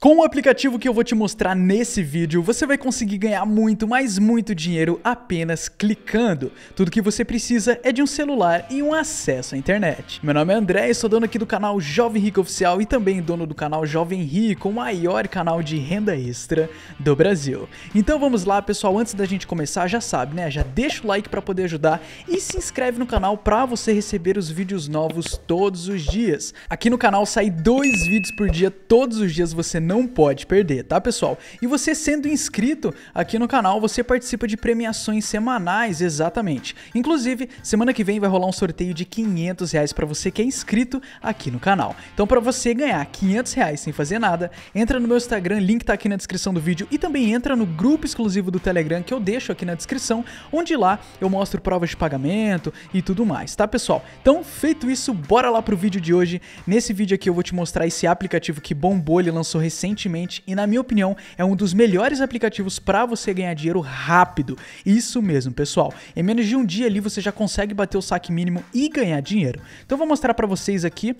Com o aplicativo que eu vou te mostrar nesse vídeo, você vai conseguir ganhar muito, mas muito dinheiro apenas clicando. Tudo que você precisa é de um celular e um acesso à internet. Meu nome é André e sou dono aqui do canal Jovem Rico Oficial e também dono do canal Jovem Rico, o maior canal de renda extra do Brasil. Então vamos lá, pessoal, antes da gente começar, já sabe, né? Já deixa o like para poder ajudar e se inscreve no canal para você receber os vídeos novos todos os dias. Aqui no canal sai dois vídeos por dia, todos os dias você não pode perder, tá pessoal? E você sendo inscrito aqui no canal, você participa de premiações semanais, exatamente. Inclusive, semana que vem vai rolar um sorteio de 500 reais para você que é inscrito aqui no canal. Então para você ganhar 500 reais sem fazer nada, entra no meu Instagram, link tá aqui na descrição do vídeo e também entra no grupo exclusivo do Telegram que eu deixo aqui na descrição, onde lá eu mostro provas de pagamento e tudo mais, tá pessoal? Então feito isso, bora lá pro vídeo de hoje. Nesse vídeo aqui eu vou te mostrar esse aplicativo que bombou, ele lançou recentemente recentemente e, na minha opinião, é um dos melhores aplicativos para você ganhar dinheiro rápido. Isso mesmo, pessoal. Em menos de um dia ali você já consegue bater o saque mínimo e ganhar dinheiro. Então vou mostrar para vocês aqui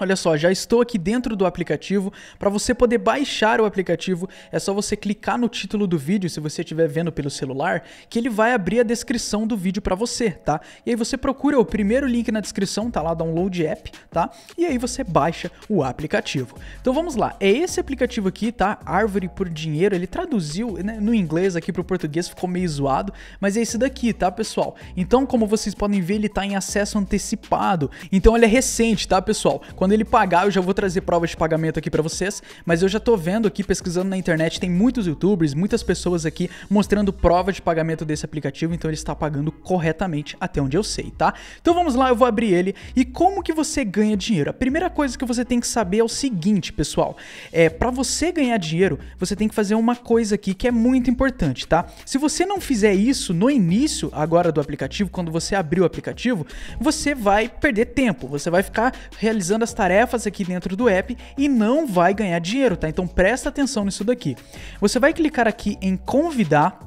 Olha só, já estou aqui dentro do aplicativo. Para você poder baixar o aplicativo, é só você clicar no título do vídeo, se você estiver vendo pelo celular, que ele vai abrir a descrição do vídeo para você, tá? E aí você procura o primeiro link na descrição, tá lá, download app, tá? E aí você baixa o aplicativo. Então vamos lá, é esse aplicativo aqui, tá? Árvore por Dinheiro, ele traduziu né, no inglês aqui para o português, ficou meio zoado, mas é esse daqui, tá, pessoal? Então, como vocês podem ver, ele está em acesso antecipado. Então ele é recente, tá, pessoal? Quando quando ele pagar, eu já vou trazer provas de pagamento aqui para vocês, mas eu já tô vendo aqui, pesquisando na internet, tem muitos youtubers, muitas pessoas aqui mostrando prova de pagamento desse aplicativo, então ele está pagando corretamente até onde eu sei, tá? Então vamos lá, eu vou abrir ele. E como que você ganha dinheiro? A primeira coisa que você tem que saber é o seguinte, pessoal, é para você ganhar dinheiro, você tem que fazer uma coisa aqui que é muito importante, tá? Se você não fizer isso no início agora do aplicativo, quando você abrir o aplicativo, você vai perder tempo, você vai ficar realizando as tarefas aqui dentro do app e não vai ganhar dinheiro, tá? Então presta atenção nisso daqui. Você vai clicar aqui em convidar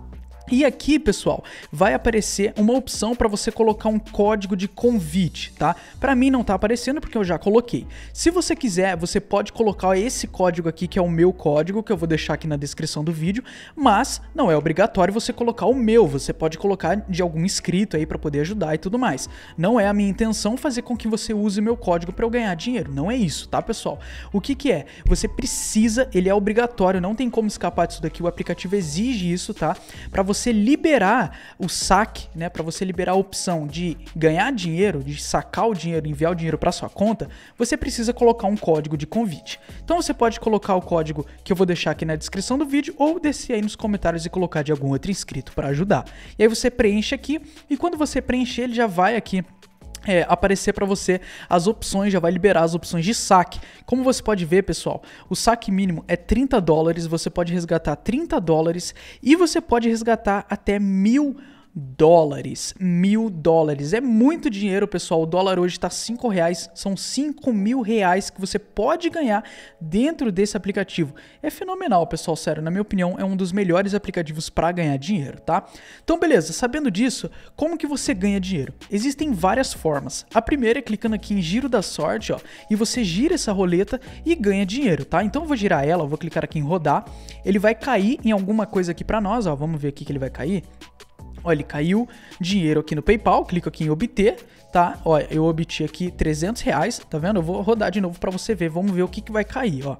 e aqui, pessoal, vai aparecer uma opção para você colocar um código de convite, tá? Para mim não está aparecendo porque eu já coloquei. Se você quiser, você pode colocar esse código aqui, que é o meu código, que eu vou deixar aqui na descrição do vídeo, mas não é obrigatório você colocar o meu, você pode colocar de algum inscrito aí para poder ajudar e tudo mais. Não é a minha intenção fazer com que você use meu código para eu ganhar dinheiro, não é isso, tá, pessoal? O que que é? Você precisa, ele é obrigatório, não tem como escapar disso daqui, o aplicativo exige isso, tá? Para você você liberar o saque, né, para você liberar a opção de ganhar dinheiro, de sacar o dinheiro, enviar o dinheiro para sua conta, você precisa colocar um código de convite. Então você pode colocar o código que eu vou deixar aqui na descrição do vídeo ou descer aí nos comentários e colocar de algum outro inscrito para ajudar. E aí você preenche aqui e quando você preencher ele já vai aqui é, aparecer para você as opções, já vai liberar as opções de saque. Como você pode ver, pessoal, o saque mínimo é 30 dólares, você pode resgatar 30 dólares e você pode resgatar até mil dólares dólares. Mil dólares. É muito dinheiro, pessoal. O dólar hoje está cinco reais. São cinco mil reais que você pode ganhar dentro desse aplicativo. É fenomenal, pessoal. Sério, na minha opinião, é um dos melhores aplicativos para ganhar dinheiro, tá? Então, beleza. Sabendo disso, como que você ganha dinheiro? Existem várias formas. A primeira é clicando aqui em giro da sorte, ó. E você gira essa roleta e ganha dinheiro, tá? Então, eu vou girar ela. Eu vou clicar aqui em rodar. Ele vai cair em alguma coisa aqui para nós, ó. Vamos ver aqui que ele vai cair. Ó, ele caiu dinheiro aqui no PayPal, clico aqui em obter, tá? Ó, eu obti aqui 300 reais, tá vendo? Eu vou rodar de novo para você ver, vamos ver o que, que vai cair, ó.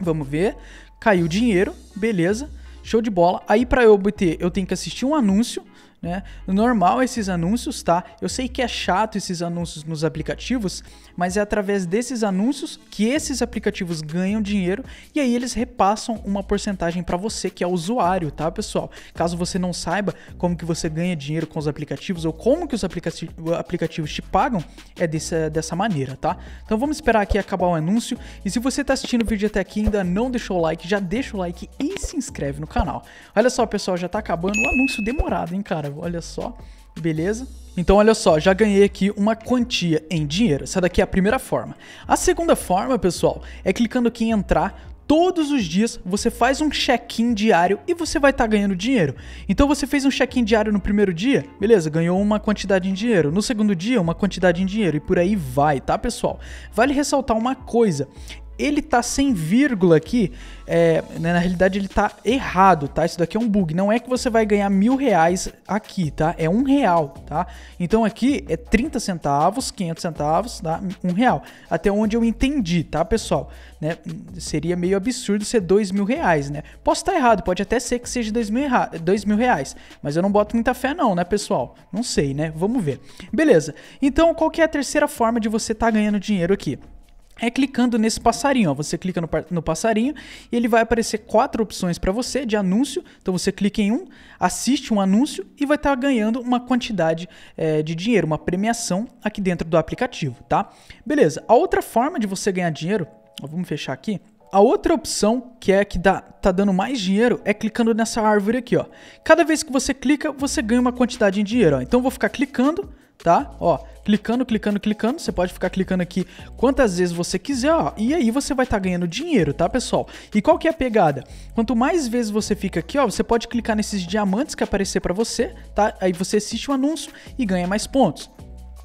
Vamos ver, caiu dinheiro, beleza, show de bola. Aí para eu obter, eu tenho que assistir um anúncio, né? Normal esses anúncios, tá? Eu sei que é chato esses anúncios nos aplicativos, mas é através desses anúncios que esses aplicativos ganham dinheiro e aí eles repassam uma porcentagem para você que é usuário, tá, pessoal? Caso você não saiba como que você ganha dinheiro com os aplicativos ou como que os aplicativos te pagam, é dessa, é dessa maneira, tá? Então vamos esperar aqui acabar o anúncio e se você está assistindo o vídeo até aqui e ainda não deixou o like, já deixa o like e se inscreve no canal. Olha só, pessoal, já está acabando o anúncio demorado, hein, cara? olha só, beleza? Então, olha só, já ganhei aqui uma quantia em dinheiro. Essa daqui é a primeira forma. A segunda forma, pessoal, é clicando aqui em entrar, todos os dias você faz um check-in diário e você vai estar tá ganhando dinheiro. Então você fez um check-in diário no primeiro dia, beleza, ganhou uma quantidade em dinheiro. No segundo dia, uma quantidade em dinheiro e por aí vai, tá, pessoal? Vale ressaltar uma coisa, ele tá sem vírgula aqui, é, né, na realidade ele tá errado, tá? Isso daqui é um bug. Não é que você vai ganhar mil reais aqui, tá? É um real, tá? Então aqui é 30 centavos, 500 centavos, tá? Um real. Até onde eu entendi, tá, pessoal? Né? Seria meio absurdo ser dois mil reais, né? Posso estar tá errado, pode até ser que seja dois mil, dois mil reais, mas eu não boto muita fé não, né, pessoal? Não sei, né? Vamos ver. Beleza. Então, qual que é a terceira forma de você estar tá ganhando dinheiro aqui? é clicando nesse passarinho. Ó. Você clica no, no passarinho e ele vai aparecer quatro opções para você de anúncio. Então você clica em um, assiste um anúncio e vai estar tá ganhando uma quantidade é, de dinheiro, uma premiação aqui dentro do aplicativo, tá? Beleza. A outra forma de você ganhar dinheiro, ó, vamos fechar aqui. A outra opção que é que dá, tá dando mais dinheiro é clicando nessa árvore aqui, ó. Cada vez que você clica, você ganha uma quantidade de dinheiro, ó. Então eu vou ficar clicando tá? Ó, clicando, clicando, clicando. Você pode ficar clicando aqui quantas vezes você quiser, ó. E aí você vai estar tá ganhando dinheiro, tá, pessoal? E qual que é a pegada? Quanto mais vezes você fica aqui, ó, você pode clicar nesses diamantes que aparecer para você, tá? Aí você assiste o um anúncio e ganha mais pontos.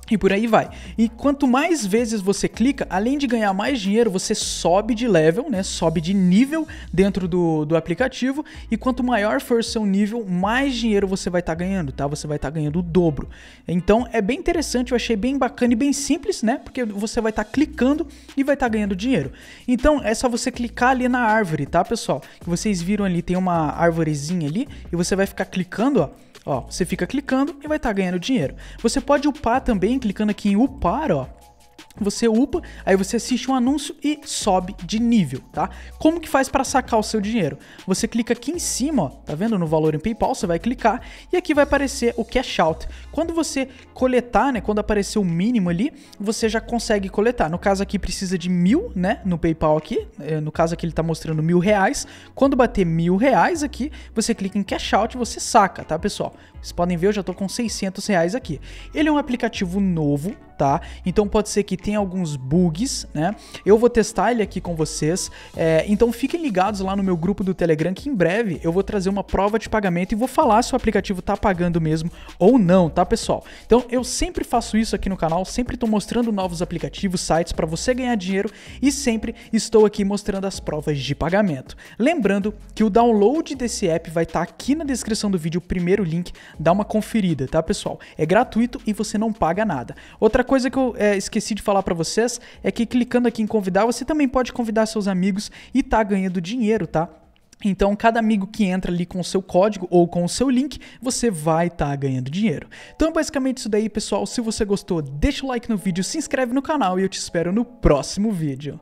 E por aí vai. E quanto mais vezes você clica, além de ganhar mais dinheiro, você sobe de level, né? Sobe de nível dentro do, do aplicativo. E quanto maior for seu nível, mais dinheiro você vai estar tá ganhando, tá? Você vai estar tá ganhando o dobro. Então é bem interessante, eu achei bem bacana e bem simples, né? Porque você vai estar tá clicando e vai estar tá ganhando dinheiro. Então é só você clicar ali na árvore, tá, pessoal? Que vocês viram ali, tem uma árvorezinha ali, e você vai ficar clicando, ó Ó, você fica clicando e vai estar tá ganhando dinheiro. Você pode upar também clicando aqui em upar, ó você upa, aí você assiste um anúncio e sobe de nível, tá? Como que faz para sacar o seu dinheiro? Você clica aqui em cima, ó, tá vendo no valor em PayPal, você vai clicar e aqui vai aparecer o cash out. Quando você coletar, né, quando aparecer o mínimo ali, você já consegue coletar. No caso aqui precisa de mil, né, no PayPal aqui, é, no caso aqui ele tá mostrando mil reais. Quando bater mil reais aqui, você clica em cash out e você saca, tá pessoal? Vocês podem ver, eu já tô com 600 reais aqui. Ele é um aplicativo novo, tá? Então pode ser que tem alguns bugs, né? Eu vou testar ele aqui com vocês. É, então fiquem ligados lá no meu grupo do Telegram que em breve eu vou trazer uma prova de pagamento e vou falar se o aplicativo tá pagando mesmo ou não, tá, pessoal? Então eu sempre faço isso aqui no canal, sempre tô mostrando novos aplicativos, sites para você ganhar dinheiro e sempre estou aqui mostrando as provas de pagamento. Lembrando que o download desse app vai estar tá aqui na descrição do vídeo, o primeiro link, dá uma conferida, tá, pessoal? É gratuito e você não paga nada. Outra coisa que eu é, esqueci de falar falar para vocês é que clicando aqui em convidar, você também pode convidar seus amigos e tá ganhando dinheiro, tá? Então, cada amigo que entra ali com o seu código ou com o seu link, você vai estar tá ganhando dinheiro. Então, basicamente isso daí, pessoal. Se você gostou, deixa o like no vídeo, se inscreve no canal e eu te espero no próximo vídeo.